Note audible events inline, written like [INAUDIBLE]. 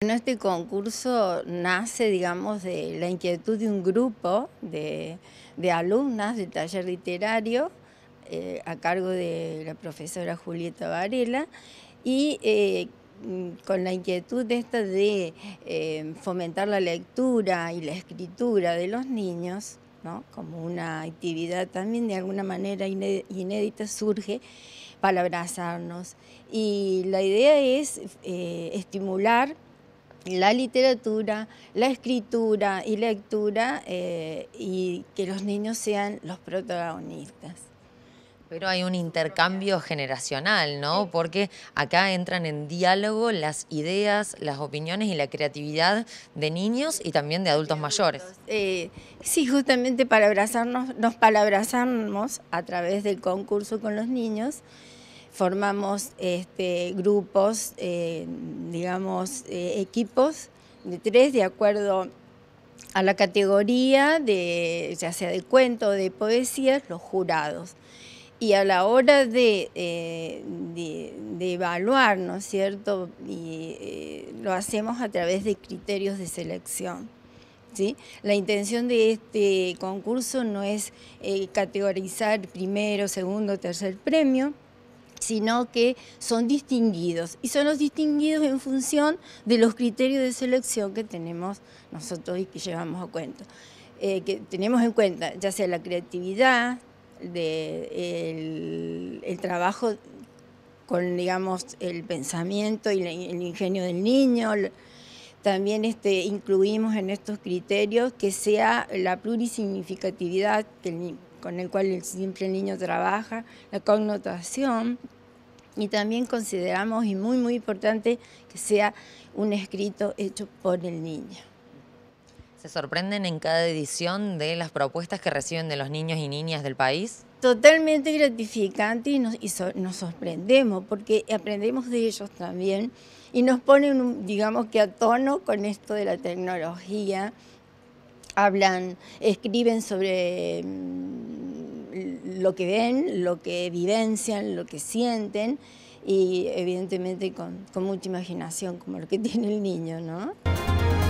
este concurso nace, digamos, de la inquietud de un grupo de, alumnas del taller literario eh, a cargo de la profesora Julieta Varela y eh, con la inquietud esta de eh, fomentar la lectura y la escritura de los niños, como una actividad también de alguna manera inédita surge para abrazarnos. Y la idea es estimular la literatura, la escritura y lectura eh, y que los niños sean los protagonistas. Pero hay un intercambio generacional, ¿no? Porque acá entran en diálogo las ideas, las opiniones y la creatividad de niños y también de adultos, mayores. Eh, sí, justamente para abrazarnos, nos palabrazamos a través del concurso con los niños, formamos este, grupos eh, digamos, eh, equipos de tres de acuerdo a la categoría ya sea de cuento o de poesía, los jurados. Y a la hora de, eh, evaluar, cierto? Eh, lo hacemos a través de criterios de selección. ¿Sí? La intención de este concurso no es categorizar primero, segundo, tercer premio, sino que son distinguidos y son los distinguidos en función de los criterios de selección que tenemos nosotros y que llevamos a cuenta. Eh, que tenemos en cuenta ya sea la creatividad, el, trabajo con, digamos, el pensamiento y el ingenio del niño. También este, incluimos en estos criterios que sea la plurisignificatividad, que el, con el cual el simple niño trabaja, la connotación, y también consideramos, y muy, muy importante, que sea un escrito hecho por el niño. ¿Se sorprenden en cada edición de las propuestas que reciben de los niños y niñas del país? Totalmente gratificante y nos, nos sorprendemos porque aprendemos de ellos también y nos ponen, digamos que a tono con esto de la tecnología. Hablan, escriben sobre mm, lo que ven, lo que vivencian, lo que sienten y evidentemente con, con mucha imaginación, como lo que [LAUGHS] tiene el niño, ¿no?